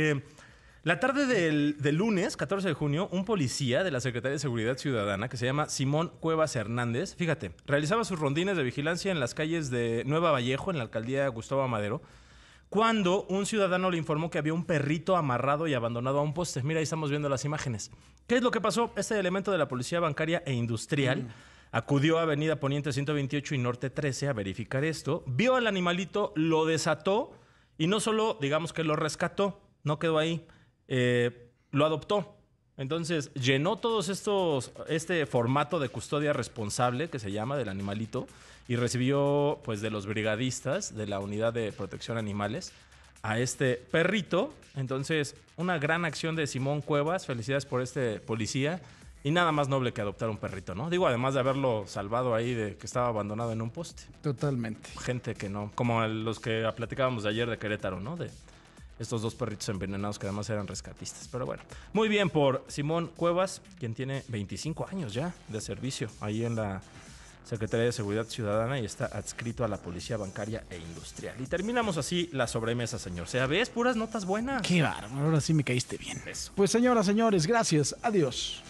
Eh, la tarde del, lunes, 14 de junio, un policía de la Secretaría de Seguridad Ciudadana, que se llama Simón Cuevas Hernández, fíjate, realizaba sus rondines de vigilancia en las calles de Nueva Vallejo, en la alcaldía Gustavo Amadero, cuando un ciudadano le informó que había un perrito amarrado y abandonado a un poste. Mira, ahí estamos viendo las imágenes. ¿Qué es lo que pasó? Este elemento de la Policía Bancaria e Industrial mm. acudió a Avenida Poniente 128 y Norte 13 a verificar esto, vio al animalito, lo desató y no solo, digamos que lo rescató, no quedó ahí, eh, lo adoptó. Entonces llenó todos estos, este formato de custodia responsable que se llama del animalito y recibió pues de los brigadistas de la unidad de protección animales a este perrito. Entonces una gran acción de Simón Cuevas, felicidades por este policía y nada más noble que adoptar un perrito, ¿no? Digo, además de haberlo salvado ahí de que estaba abandonado en un poste. Totalmente. Gente que no, como los que platicábamos de ayer de Querétaro, ¿no? De, estos dos perritos envenenados que además eran rescatistas. Pero bueno, muy bien por Simón Cuevas, quien tiene 25 años ya de servicio ahí en la Secretaría de Seguridad Ciudadana y está adscrito a la Policía Bancaria e Industrial. Y terminamos así la sobremesa, señor. sea, ves puras notas buenas. Qué bárbaro, ahora sí me caíste bien. Pues señoras, señores, gracias. Adiós.